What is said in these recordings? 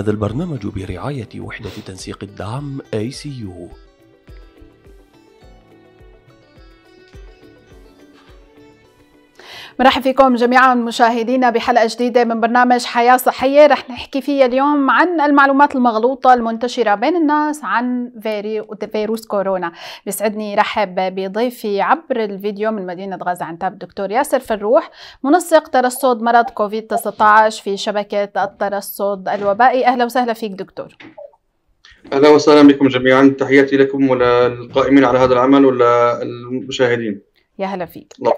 هذا البرنامج برعاية وحدة تنسيق الدعم ACU مرحب فيكم جميعا مشاهدينا بحلقة جديدة من برنامج حياة صحية رح نحكي فيها اليوم عن المعلومات المغلوطة المنتشرة بين الناس عن فيروس كورونا بيسعدني رحب بضيفي عبر الفيديو من مدينة غازة عنتاب الدكتور ياسر فروح منسق ترصد مرض كوفيد 19 في شبكة الترصد الوبائي أهلا وسهلا فيك دكتور اهلا وسهلا بكم جميعا تحياتي لكم وللقائمين على هذا العمل وللمشاهدين يا هلا فيك الله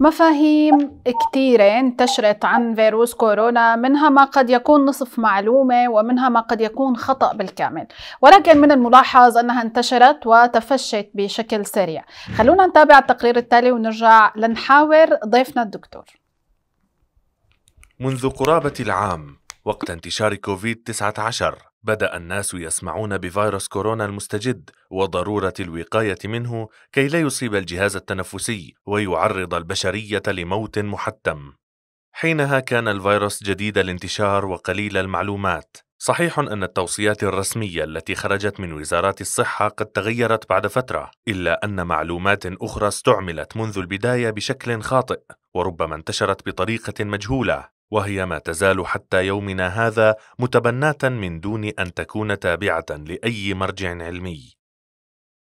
مفاهيم كثيرة انتشرت عن فيروس كورونا منها ما قد يكون نصف معلومة ومنها ما قد يكون خطأ بالكامل ولكن من الملاحظ أنها انتشرت وتفشت بشكل سريع خلونا نتابع التقرير التالي ونرجع لنحاور ضيفنا الدكتور منذ قرابة العام وقت انتشار كوفيد 19 بدأ الناس يسمعون بفيروس كورونا المستجد وضرورة الوقاية منه كي لا يصيب الجهاز التنفسي ويعرض البشرية لموت محتم. حينها كان الفيروس جديد الانتشار وقليل المعلومات. صحيح أن التوصيات الرسمية التي خرجت من وزارات الصحة قد تغيرت بعد فترة، إلا أن معلومات أخرى استعملت منذ البداية بشكل خاطئ، وربما انتشرت بطريقة مجهولة، وهي ما تزال حتى يومنا هذا متبناه من دون ان تكون تابعه لاي مرجع علمي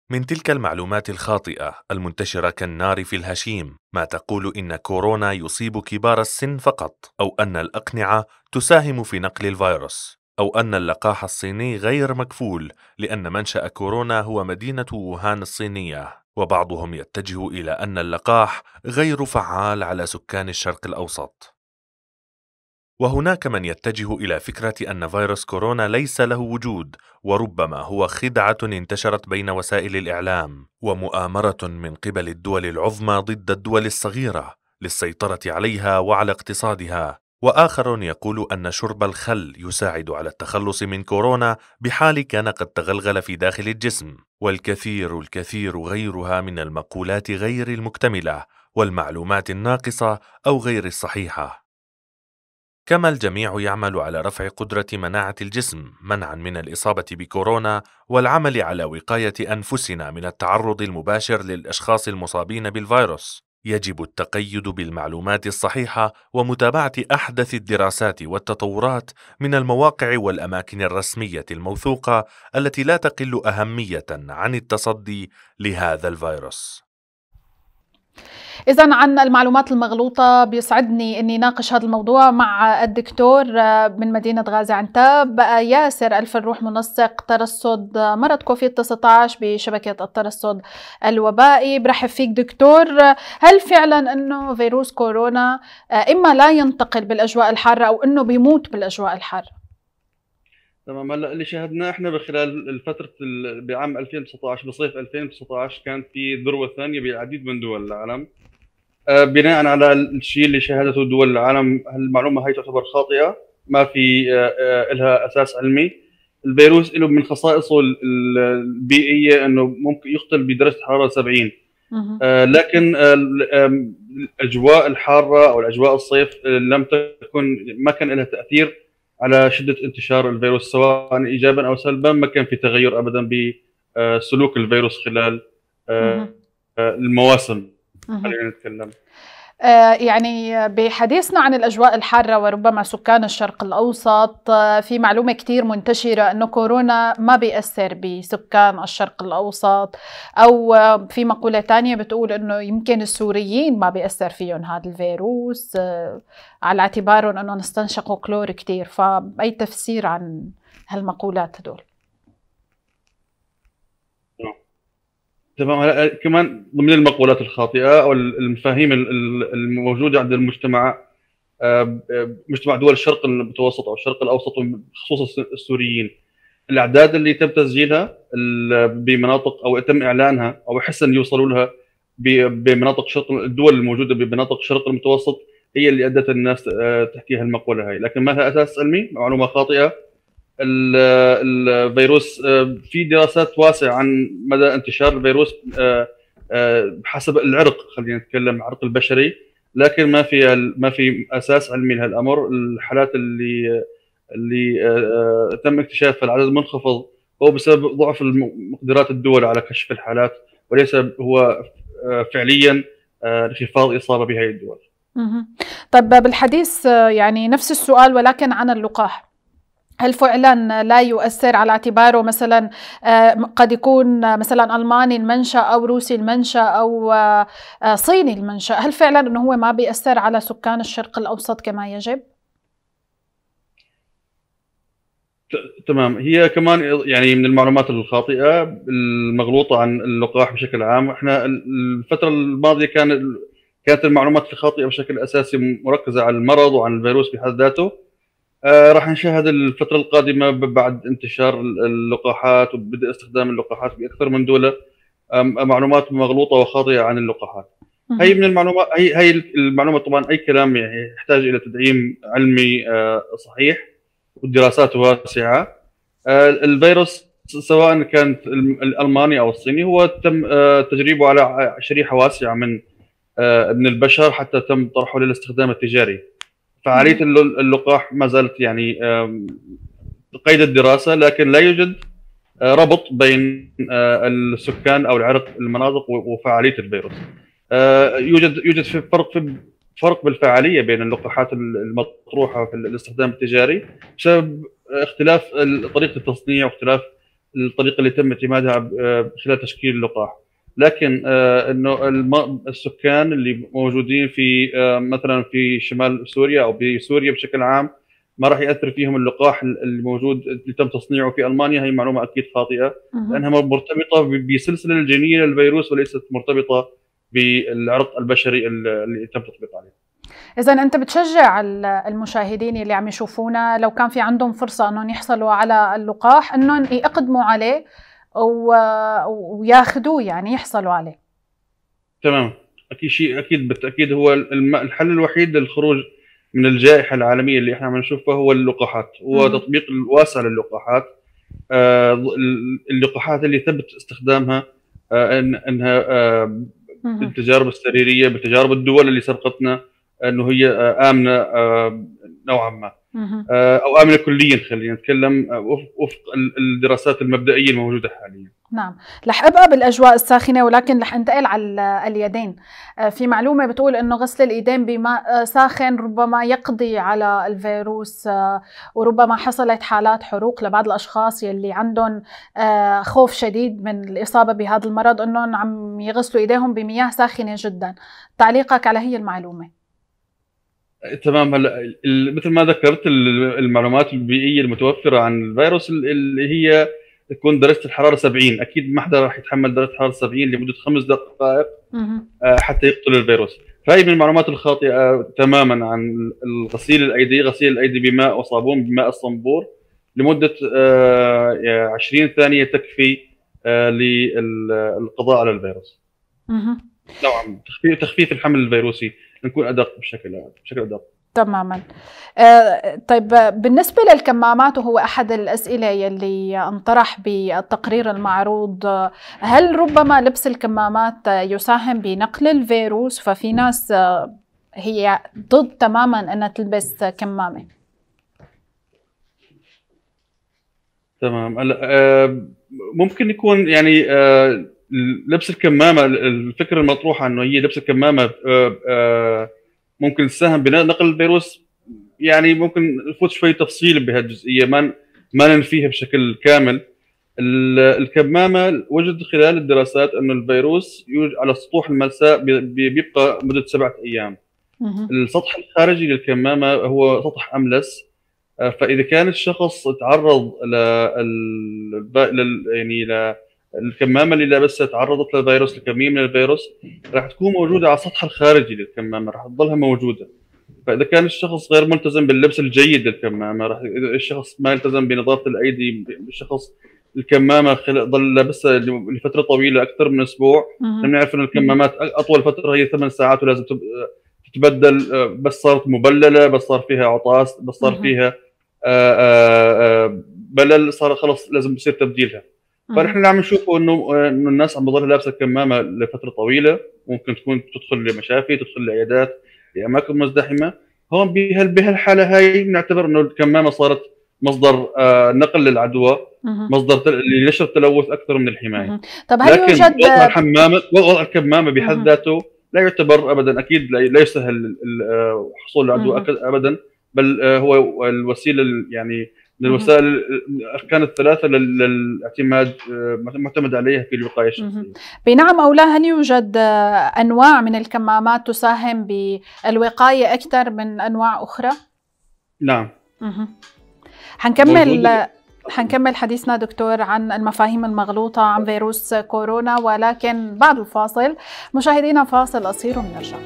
من تلك المعلومات الخاطئه المنتشره كالنار في الهشيم ما تقول ان كورونا يصيب كبار السن فقط او ان الاقنعه تساهم في نقل الفيروس او ان اللقاح الصيني غير مكفول لان منشا كورونا هو مدينه ووهان الصينيه وبعضهم يتجه الى ان اللقاح غير فعال على سكان الشرق الاوسط وهناك من يتجه الى فكره ان فيروس كورونا ليس له وجود وربما هو خدعه انتشرت بين وسائل الاعلام ومؤامره من قبل الدول العظمى ضد الدول الصغيره للسيطره عليها وعلى اقتصادها واخر يقول ان شرب الخل يساعد على التخلص من كورونا بحال كان قد تغلغل في داخل الجسم والكثير الكثير غيرها من المقولات غير المكتمله والمعلومات الناقصه او غير الصحيحه كما الجميع يعمل على رفع قدرة مناعة الجسم منعا من الإصابة بكورونا والعمل على وقاية أنفسنا من التعرض المباشر للأشخاص المصابين بالفيروس يجب التقيد بالمعلومات الصحيحة ومتابعة أحدث الدراسات والتطورات من المواقع والأماكن الرسمية الموثوقة التي لا تقل أهمية عن التصدي لهذا الفيروس إذا عن المعلومات المغلوطة بيسعدني إني ناقش هذا الموضوع مع الدكتور آه، من مدينة غازي عنتاب آه، ياسر ألف الروح منسق ترصد مرض كوفيد 19 بشبكة الترصد الوبائي برحب فيك دكتور هل فعلا إنه فيروس كورونا آه، إما لا ينتقل بالأجواء الحارة أو إنه بيموت بالأجواء الحارة؟ تمام هلا اللي شاهدناه احنا بخلال فتره بعام 2019 بصيف 2019 كان في ذروه ثانيه بالعديد من دول العالم آه، بناء على الشيء اللي شاهدته دول العالم المعلومه هي تعتبر خاطئه ما في آه، آه، لها اساس علمي الفيروس له من خصائصه البيئيه انه ممكن يقتل بدرجه حراره 70 لكن الاجواء الحاره او الاجواء الصيف لم تكن ما كان لها تاثير على شده انتشار الفيروس سواء ايجابا او سلبا ما كان في تغير ابدا بسلوك آه، الفيروس خلال آه، آه، المواسم خلينا نتكلم آه، يعني بحديثنا عن الأجواء الحارة وربما سكان الشرق الأوسط آه، في معلومة كتير منتشرة أنه كورونا ما بيأثر بسكان الشرق الأوسط أو آه، في مقولة تانية بتقول أنه يمكن السوريين ما بيأثر فيهم هذا الفيروس على اعتبارهم أنه استنشقوا كلور كتير فأي تفسير عن هالمقولات هدول تمام كمان ضمن المقولات الخاطئه او المفاهيم الموجوده عند المجتمع آه، مجتمع دول الشرق المتوسط او الشرق الاوسط خصوصا السوريين الاعداد اللي تم تسجيلها بمناطق او تم اعلانها او حسن يوصلوا لها بمناطق شرق الدول الموجوده بمناطق الشرق المتوسط هي اللي ادت الناس آه، تحكي هالمقوله هاي لكن ما لها اساس علمي معلومه خاطئه الفيروس آه، في دراسات واسعه عن مدى انتشار الفيروس آه، آه، حسب العرق خلينا نتكلم العرق البشري لكن ما في ما في اساس علمي لهالامر الحالات اللي اللي تم اكتشافها العدد منخفض هو بسبب ضعف مقدرات الدول على كشف الحالات وليس هو فعليا انخفاض اصابه بهذه الدول. طب بالحديث يعني نفس السؤال ولكن عن اللقاح هل فعلا لا يؤثر على اعتباره مثلا آه، قد يكون مثلا الماني المنشا او روسي المنشا او آه، آه، صيني المنشا هل فعلا انه هو ما بيأثر على سكان الشرق الاوسط كما يجب تمام هي كمان يعني من المعلومات الخاطئه المغلوطه عن اللقاح بشكل عام احنا الفتره الماضيه كان كانت المعلومات الخاطئه بشكل اساسي مركزه على المرض وعن الفيروس بحد ذاته آه، راح نشاهد الفترة القادمة بعد انتشار اللقاحات وبدء استخدام اللقاحات بأكثر من دولة معلومات مغلوطة وخاطئة عن اللقاحات. هي من المعلومات هي هي المعلومة طبعا أي كلام يعني يحتاج إلى تدعيم علمي آه، صحيح ودراسات واسعة. آه، الفيروس سواء كان الالماني او الصيني هو تم تجريبه على شريحه واسعه من من البشر حتى تم طرحه للاستخدام التجاري. فعاليه اللقاح ما زالت يعني قيد الدراسه لكن لا يوجد آه، ربط بين آه، السكان او العرق المناطق وفعاليه الفيروس. آه، يوجد يوجد في فرق في فرق بالفعاليه بين اللقاحات المطروحه في الاستخدام التجاري بسبب اختلاف طريقه التصنيع واختلاف الطريقه اللي تم اعتمادها خلال تشكيل اللقاح. لكن آه، انه السكان اللي موجودين في آه، مثلا في شمال سوريا او بسوريا بشكل عام ما راح ياثر فيهم اللقاح الموجود اللي تم تصنيعه في المانيا هي معلومه اكيد خاطئه لانها مرتبطه بسلسله الجينيه للفيروس وليست مرتبطه بالعرق البشري اللي تم تطبيق عليه إذا أنت بتشجع المشاهدين اللي عم يشوفونا لو كان في عندهم فرصة أنهم يحصلوا على اللقاح أنهم يقدموا عليه وياخذوه يعني يحصلوا عليه تمام اكيد شيء اكيد بالتاكيد هو الحل الوحيد للخروج من الجائحه العالميه اللي احنا عم نشوفها هو اللقاحات هو تطبيق واسع للقاحات آه، اللقاحات اللي ثبت استخدامها آه، انها آه، بالتجارب السريريه بتجارب الدول اللي سبقتنا انه هي امنه نوعا ما آه، او امنه كليا خلينا نتكلم آه، وفق الدراسات المبدئيه الموجوده حاليا. نعم، رح ابقى بالاجواء الساخنه ولكن رح انتقل على اليدين. آه، في معلومه بتقول انه غسل الايدين بماء ساخن ربما يقضي على الفيروس وربما حصلت حالات حروق لبعض الاشخاص يلي عندهم خوف شديد من الاصابه بهذا المرض انهم عم يغسلوا ايديهم بمياه ساخنه جدا. تعليقك على هي المعلومه. تمام هلا مثل ما ذكرت المعلومات البيئيه المتوفره عن الفيروس اللي هي تكون درجه الحراره 70 اكيد ما حدا راح يتحمل درجه حراره 70 لمده خمس دقائق آه، حتى يقتل الفيروس فهي من المعلومات الخاطئه آه، تماما عن غسيل الايدي غسيل الايدي بماء وصابون بماء الصنبور لمده 20 آه، ثانيه تكفي للقضاء على الفيروس نوعا تخفيف الحمل الفيروسي نكون ادق بشكل يعني، بشكل ادق تماما آه، طيب بالنسبة للكمامات وهو أحد الأسئلة يلي انطرح بالتقرير المعروض هل ربما لبس الكمامات يساهم بنقل الفيروس ففي ناس آه، هي ضد تماما أنها تلبس كمامة تمام آه، ممكن يكون يعني لبس الكمامه الفكره المطروحه انه هي لبس الكمامه آه، آه، ممكن تساهم بنقل الفيروس يعني ممكن نفوت شوي تفصيل بهالجزئيه ما ما ننفيها بشكل كامل الكمامه وجد خلال الدراسات انه الفيروس يوجد على سطوح الملساء بيبقى مده سبعه ايام السطح الخارجي للكمامه هو سطح املس آه، فاذا كان الشخص تعرض ل يعني ل الكمامه اللي لابسها تعرضت للفيروس لكميه من الفيروس راح تكون موجوده على السطح الخارجي للكمامه راح تضلها موجوده فاذا كان الشخص غير ملتزم باللبس الجيد للكمامه راح الشخص ما التزم بنظافه الايدي الشخص الكمامه خل... ظل لابسها لفتره طويله اكثر من اسبوع بنعرف نعرف ان الكمامات اطول فتره هي ثمان ساعات ولازم تب... تتبدل بس صارت مبلله بس صار فيها عطاس بس صار فيها آآ آه، آآ آه، آه، بلل صار خلص لازم يصير تبديلها فنحن اللي عم نشوفه انه انه الناس عم بتضل لابسه الكمامه لفتره طويله ممكن تكون تدخل لمشافي تدخل لعيادات لاماكن مزدحمه هون بهال بهالحاله هاي بنعتبر انه الكمامه صارت مصدر آه، نقل للعدوى مصدر لنشر التلوث اكثر من الحمايه طب هل لكن يوجد وضع الحمامه وضع الكمامه بحد ذاته لا يعتبر ابدا اكيد لا يسهل الحصول آه، على العدوى ابدا بل آه، هو الوسيله يعني للوسائل الاركان الثلاثه للاعتماد آه، معتمد عليها في الوقايه الشخصيه. بنعم او لا هل يوجد انواع من الكمامات تساهم بالوقايه اكثر من انواع اخرى؟ نعم. حنكمل حنكمل حديثنا دكتور عن المفاهيم المغلوطه عن فيروس كورونا ولكن بعد الفاصل مشاهدينا فاصل قصير ونرجع.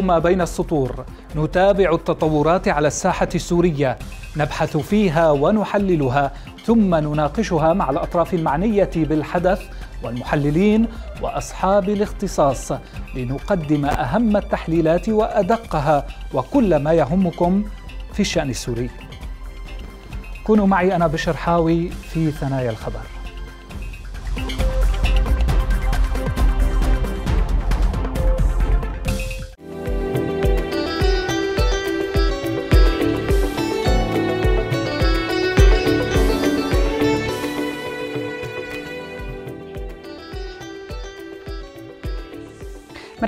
ما بين السطور نتابع التطورات على الساحة السورية نبحث فيها ونحللها ثم نناقشها مع الأطراف المعنية بالحدث والمحللين وأصحاب الاختصاص لنقدم أهم التحليلات وأدقها وكل ما يهمكم في الشأن السوري كونوا معي أنا بشر حاوي في ثنايا الخبر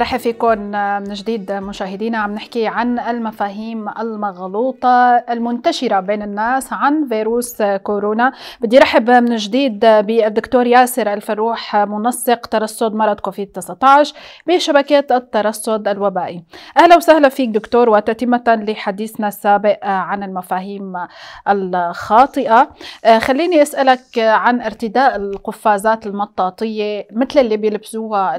مرحبا فيكم آه، من جديد مشاهدينا عم نحكي عن المفاهيم المغلوطة المنتشرة بين الناس عن فيروس كورونا بدي رحب من جديد بالدكتور ياسر الفروح منسق ترصد مرض كوفيد 19 بشبكة الترصد الوبائي أهلا وسهلا فيك دكتور وتتمة لحديثنا السابق عن المفاهيم الخاطئة آه، خليني أسألك عن ارتداء القفازات المطاطية مثل اللي بيلبسوها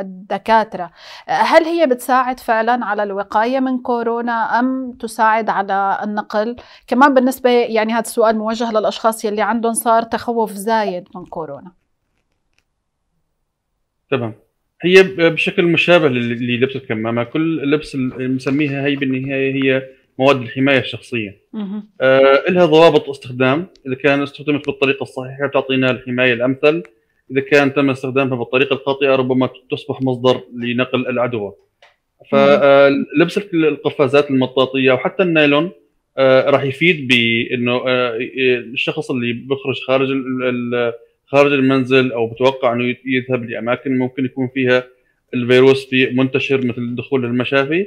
الدكاترة هل هي بتساعد فعلا على الوقاية من كورونا أم تساعد على النقل كمان بالنسبة يعني هذا السؤال موجه للأشخاص يلي عندهم صار تخوف زايد من كورونا تمام هي بشكل مشابه للبس الكمامه كل لبس بنسميها هي بالنهايه هي مواد الحمايه الشخصيه آه لها ضوابط استخدام اذا كان استخدمت بالطريقه الصحيحه بتعطينا الحمايه الامثل اذا كان تم استخدامها بالطريقه الخاطئه ربما تصبح مصدر لنقل العدوى فلبس آه، القفازات المطاطيه وحتى النايلون آه، راح يفيد بانه آه، الشخص اللي بيخرج خارج خارج المنزل او بتوقع انه يذهب لاماكن ممكن يكون فيها الفيروس في منتشر مثل دخول المشافي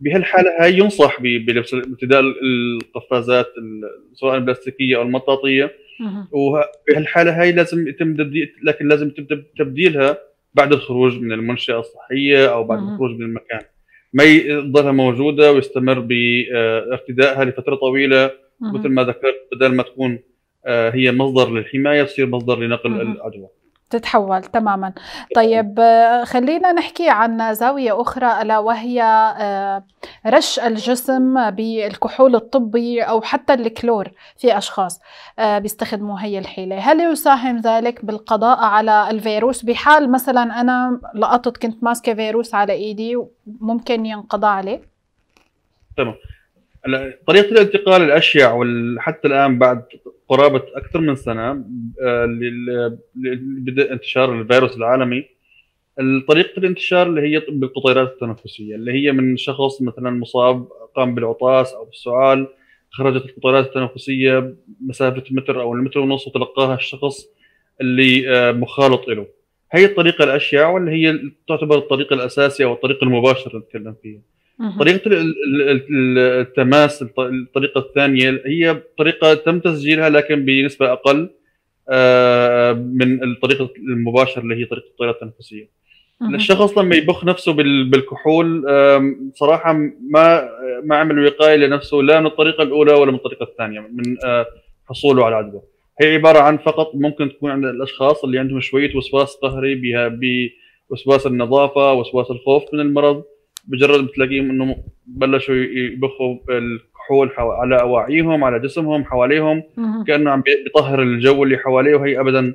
بهالحاله هاي ينصح بلبس ارتداء القفازات سواء البلاستيكيه او المطاطيه وبهالحاله هاي لازم يتم تبديل لكن لازم تبدا تبديلها بعد الخروج من المنشاه الصحيه او بعد الخروج من المكان ما يظلها موجوده ويستمر بارتدائها آه، لفتره طويله مثل ما ذكرت بدل ما تكون آه، هي مصدر للحمايه تصير مصدر لنقل العدوى تتحول تماما طيب خلينا نحكي عن زاوية أخرى ألا وهي آه، رش الجسم بالكحول الطبي أو حتى الكلور في أشخاص آه، بيستخدموا هي الحيلة هل يساهم ذلك بالقضاء على الفيروس بحال مثلا أنا لقطت كنت ماسكة فيروس على إيدي ممكن ينقضى عليه تمام طريقة الانتقال الأشيع وحتى الآن بعد قرابه اكثر من سنه آه، لبدء انتشار الفيروس العالمي طريقه الانتشار اللي هي بالقطيرات التنفسيه اللي هي من شخص مثلا مصاب قام بالعطاس او بالسعال خرجت القطيرات التنفسيه مسافه متر او المتر ونص وتلقاها الشخص اللي آه، مخالط له هي الطريقه الاشياء واللي هي تعتبر الطريق الاساسي او الطريق المباشر اللي نتكلم فيه طريقه التماس الطريقه الثانيه هي طريقه تم تسجيلها لكن بنسبه اقل آه، من الطريقه المباشره اللي هي طريقه الطيله التنفسيه الشخص لما يبخ نفسه بالكحول صراحه ما ما عمل وقايه لنفسه لا من الطريقه الاولى ولا من الطريقه الثانيه من آه، حصوله على العدوى هي عباره عن فقط ممكن تكون عند الاشخاص اللي عندهم شويه وسواس قهري بها بوسواس النظافه وسواس الخوف من المرض مجرد بتلاقيهم انه بلشوا يبخوا الكحول على اواعيهم على جسمهم حواليهم كانه عم بيطهر الجو اللي حواليه وهي ابدا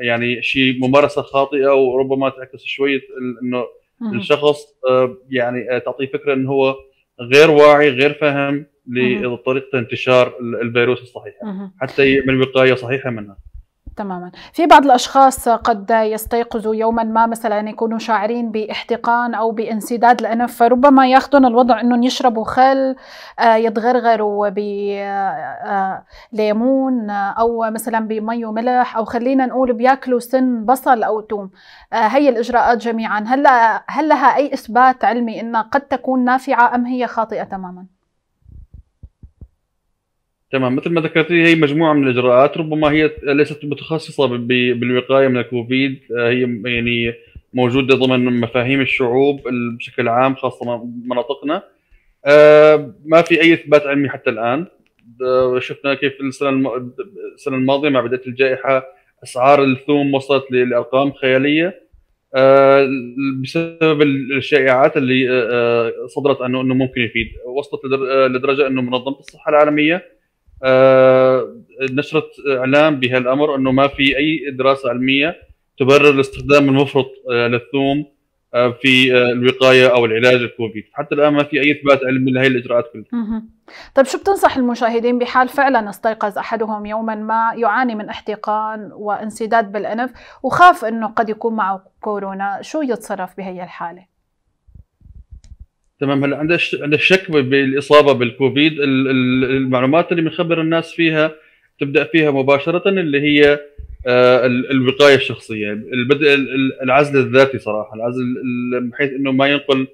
يعني شيء ممارسه خاطئه وربما تعكس شويه انه الشخص آه، يعني آه، تعطيه فكره انه هو غير واعي غير فاهم لطريقه انتشار الفيروس الصحيحه حتى يعمل وقايه صحيحه منها تماما في بعض الأشخاص قد يستيقظوا يوما ما مثلا يكونوا شاعرين باحتقان أو بانسداد الأنف فربما ياخذون الوضع أنهم يشربوا خل آه، يتغرغروا بليمون آه، آه، أو مثلا بمي وملح أو خلينا نقول بياكلوا سن بصل أو توم هي الإجراءات جميعا هل, هل لها أي إثبات علمي أنها قد تكون نافعة أم هي خاطئة تماما؟ تمام مثل ما ذكرت لي هي مجموعه من الاجراءات ربما هي ليست متخصصه بالوقايه من الكوفيد آه، هي يعني موجوده ضمن مفاهيم الشعوب بشكل عام خاصه مناطقنا آه، ما في اي اثبات علمي حتى الان آه، شفنا كيف السنه السنه الماضيه مع بدايه الجائحه اسعار الثوم وصلت لارقام خياليه بسبب الشائعات اللي صدرت عنه انه ممكن يفيد وصلت لدرجه انه منظمه الصحه العالميه آه، نشرت إعلام بهالأمر أنه ما في أي دراسة علمية تبرر الاستخدام المفرط آه، للثوم آه، في الوقايه او العلاج الكوفيد حتى الان ما في اي اثبات علمي لهي الاجراءات كلها طيب شو بتنصح المشاهدين بحال فعلا استيقظ احدهم يوما ما يعاني من احتقان وانسداد بالانف وخاف انه قد يكون معه كورونا شو يتصرف بهي الحاله تمام هلا عندك عندك شك بالاصابه بالكوفيد المعلومات اللي بنخبر الناس فيها تبدا فيها مباشره اللي هي آه، الوقايه الشخصيه البدء العزل الذاتي صراحه العزل بحيث انه ما ينقل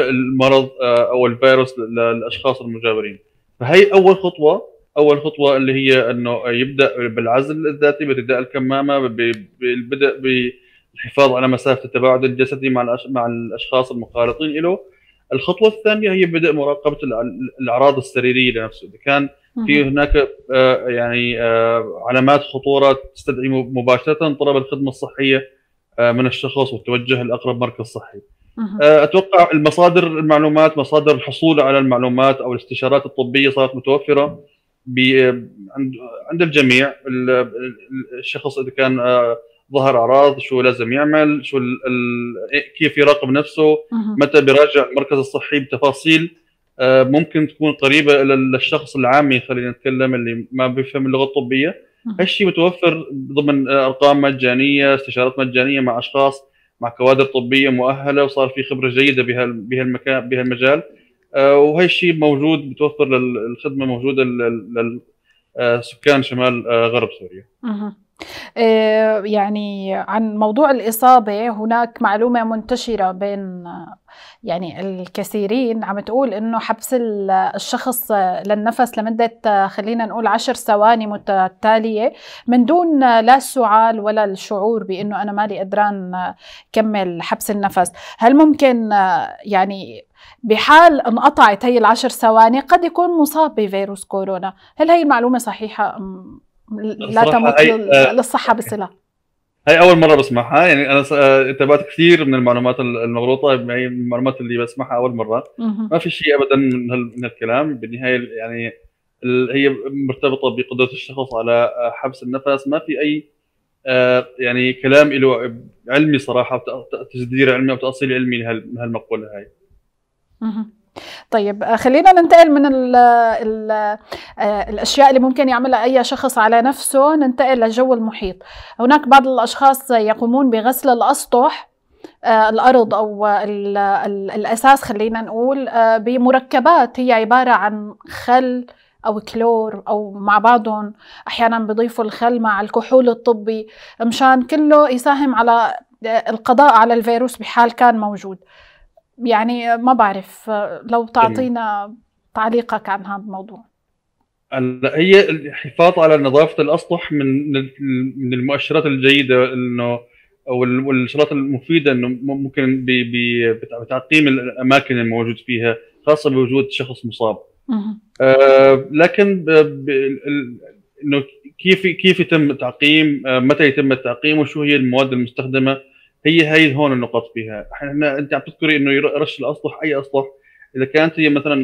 المرض آه، او الفيروس للاشخاص المجاورين فهي اول خطوه اول خطوه اللي هي انه يبدا بالعزل الذاتي بارتداء الكمامه بالبدء بالحفاظ على مسافه التباعد الجسدي مع مع الاشخاص المخالطين له الخطوه الثانيه هي بدء مراقبه الاعراض السريريه لنفسه اذا كان في هناك آه، يعني آه، علامات خطوره تستدعي مباشره طلب الخدمه الصحيه آه، من الشخص والتوجه لاقرب مركز صحي. اتوقع المصادر المعلومات مصادر الحصول على المعلومات او الاستشارات الطبيه صارت متوفره عند الجميع الشخص اذا كان ظهر اعراض شو لازم يعمل شو الـ الـ كيف يراقب نفسه متى بيراجع المركز الصحي بتفاصيل آه، ممكن تكون قريبه الى الشخص العامي خلينا نتكلم اللي ما بيفهم اللغه الطبيه هالشيء متوفر ضمن آه، ارقام مجانيه استشارات مجانيه مع اشخاص مع كوادر طبيه مؤهله وصار في خبره جيده بهالمكان بهالمجال آه، وهي الشيء موجود متوفر للخدمه موجوده للسكان شمال غرب سوريا. آه، يعني عن موضوع الإصابة هناك معلومة منتشرة بين يعني الكثيرين عم تقول إنه حبس الشخص للنفس لمدة خلينا نقول عشر ثواني متتالية من دون لا السعال ولا الشعور بإنه أنا مالي قدران كمل حبس النفس هل ممكن يعني بحال انقطعت هي العشر ثواني قد يكون مصاب بفيروس كورونا هل هي المعلومة صحيحة أم لا تمت آه، للصحه بصله هي اول مره بسمعها يعني انا آه، تابعت كثير من المعلومات المغلوطه يعني هي المعلومات اللي بسمعها اول مره ما في شيء ابدا من, هال... من الكلام بالنهايه يعني هي مرتبطه بقدره الشخص على آه، حبس النفس ما في اي يعني كلام له علمي صراحه تجدير علمي او تاصيل علمي لهالمقوله هاي طيب آه، خلينا ننتقل من ال ال آه، الاشياء اللي ممكن يعملها اي شخص على نفسه ننتقل للجو المحيط هناك بعض الاشخاص يقومون بغسل الاسطح آه، الارض او الاساس خلينا نقول بمركبات هي عباره عن خل او كلور او مع بعضهم احيانا بيضيفوا الخل مع الكحول الطبي مشان كله يساهم على القضاء على الفيروس بحال كان موجود يعني ما بعرف لو تعطينا تعليقك عن هذا الموضوع هي الحفاظ على نظافه الاسطح من من المؤشرات الجيده انه او الشغلات المفيده انه ممكن بتعقيم الاماكن الموجود فيها خاصه بوجود شخص مصاب. آه لكن انه كيف كيف يتم التعقيم؟ آه، متى يتم التعقيم؟ وشو هي المواد المستخدمه؟ هي هي هون النقاط فيها احنا انت عم تذكري انه رش الاسطح اي اسطح اذا كانت هي مثلا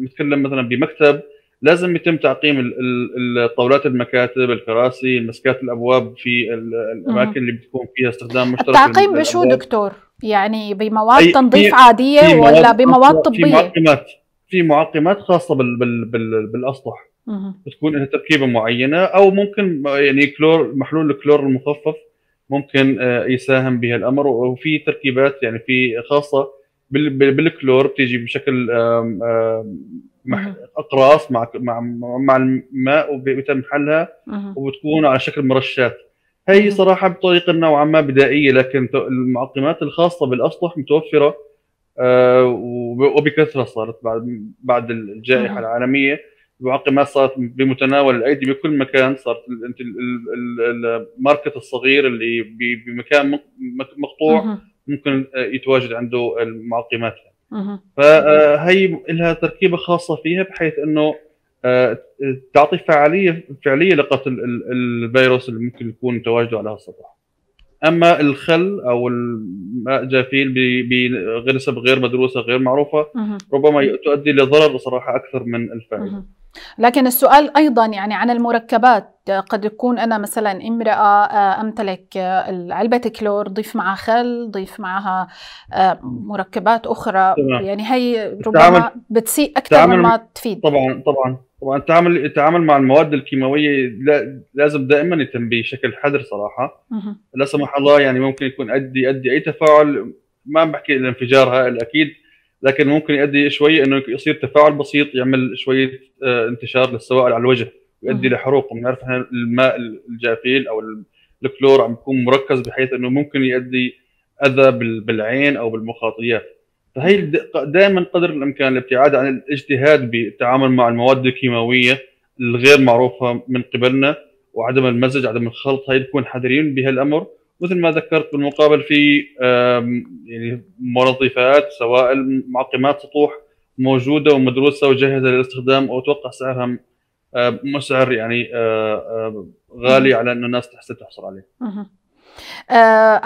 نتكلم آه، مثلا بمكتب لازم يتم تعقيم الطاولات المكاتب الكراسي المسكات الابواب في الاماكن اللي بتكون فيها استخدام مشترك التعقيم بشو دكتور يعني بمواد تنظيف عاديه في ولا بمواد طبيه في معقمات في معقمات خاصه بال بال بال بالاسطح بتكون لها تركيبه معينه او ممكن يعني كلور محلول الكلور المخفف ممكن آه، يساهم بها الامر وفي تركيبات يعني في خاصه بالكلور بتيجي بشكل اقراص مع مع الماء وبيتم حلها وبتكون على شكل مرشات هي صراحه بطريقه نوعا ما بدائيه لكن المعقمات الخاصه بالاسطح متوفره آه، وبكثره صارت بعد بعد الجائحه العالميه المعقمات صارت بمتناول الايدي بكل مكان صارت انت الماركت الصغير اللي بمكان مقطوع ممكن يتواجد عنده المعقمات فهي لها تركيبه خاصه فيها بحيث انه آه، تعطي فعاليه فعليه لقتل الفيروس اللي ممكن يكون تواجده على السطح اما الخل او الماء الجافيل بنسب غير مدروسه غير معروفه ربما تؤدي لضرر بصراحه اكثر من الفائده لكن السؤال أيضا يعني عن المركبات قد يكون أنا مثلا امرأة آه، أمتلك آه، علبة كلور ضيف معها خل ضيف معها آه، مركبات أخرى طبعا. يعني هي ربما بتسيء أكثر مما تفيد طبعا طبعا طبعا التعامل التعامل مع المواد الكيماويه لازم دائما يتم بشكل حذر صراحه لا سمح الله يعني ممكن يكون ادي ادي اي تفاعل ما بحكي الانفجار هائل اكيد لكن ممكن يؤدي شوي انه يصير تفاعل بسيط يعمل شويه آه، انتشار للسوائل على الوجه يؤدي لحروق بنعرف احنا الماء الجافيل او الكلور عم بيكون مركز بحيث انه ممكن يؤدي اذى بالعين او بالمخاطيات فهي دائما قدر الامكان الابتعاد عن الاجتهاد بالتعامل مع المواد الكيماويه الغير معروفه من قبلنا وعدم المزج عدم الخلط هي نكون حذرين بهالامر مثل ما ذكرت بالمقابل في يعني منظفات سوائل معقمات سطوح موجوده ومدروسه وجاهزه للاستخدام واتوقع سعرها مسعر يعني آه، غالي على انه الناس تحصل عليه. آه،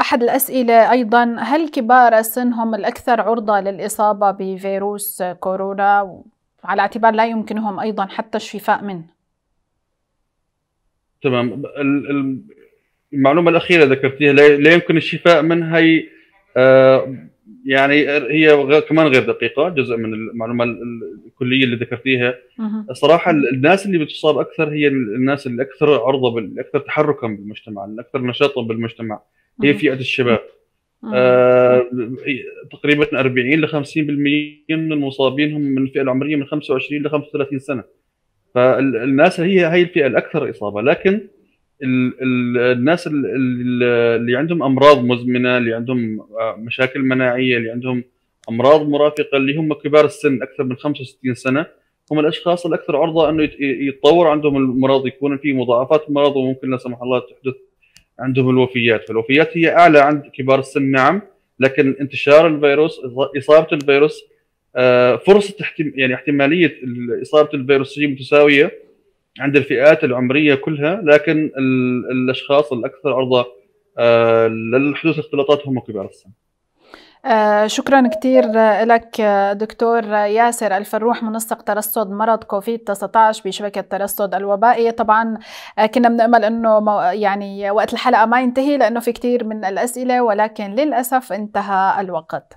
أحد الأسئلة أيضا هل كبار السن هم الأكثر عرضة للإصابة بفيروس كورونا على اعتبار لا يمكنهم أيضا حتى الشفاء منه؟ تمام المعلومه الاخيره ذكرتيها لا يمكن الشفاء منها هي آه، يعني هي كمان غير دقيقه جزء من المعلومه الكليه اللي ذكرتيها صراحه الناس اللي بتصاب اكثر هي الناس الاكثر عرضه الاكثر تحركا بالمجتمع الاكثر نشاطا بالمجتمع هي فئه الشباب آه، تقريبا 40 ل 50% من المصابين هم من الفئه العمريه من 25 ل 35 سنه فالناس هي هي الفئه الاكثر اصابه لكن ال الناس اللي عندهم امراض مزمنه اللي عندهم آه، مشاكل مناعيه اللي عندهم امراض مرافقه اللي هم كبار السن اكثر من 65 سنه هم الاشخاص الاكثر عرضه انه يتطور عندهم المرض يكون في مضاعفات المرض وممكن لا سمح الله تحدث عندهم الوفيات فالوفيات هي اعلى عند كبار السن نعم لكن انتشار الفيروس اصابه الفيروس آه، فرصه يعني احتماليه اصابه الفيروس هي متساويه عند الفئات العمريه كلها لكن الاشخاص الاكثر عرضه آه، للحدوث اختلاطات هم كبار السن آه شكرا كثير لك دكتور ياسر الفروح منسق ترصد مرض كوفيد 19 بشبكه ترصد الوبائي طبعا آه، كنا بنامل انه يعني وقت الحلقه ما ينتهي لانه في كثير من الاسئله ولكن للاسف انتهى الوقت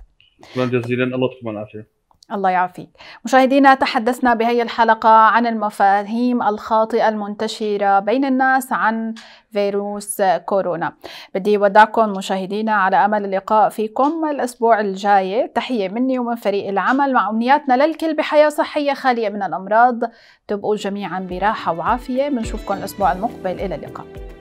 شكرا جزيلا الله يعطيكم العافيه الله يعافيك مشاهدينا تحدثنا بهي الحلقة عن المفاهيم الخاطئة المنتشرة بين الناس عن فيروس كورونا بدي ودعكم مشاهدينا على أمل اللقاء فيكم الأسبوع الجاي تحية مني ومن فريق العمل مع أمنياتنا للكل بحياة صحية خالية من الأمراض تبقوا جميعا براحة وعافية بنشوفكم الأسبوع المقبل إلى اللقاء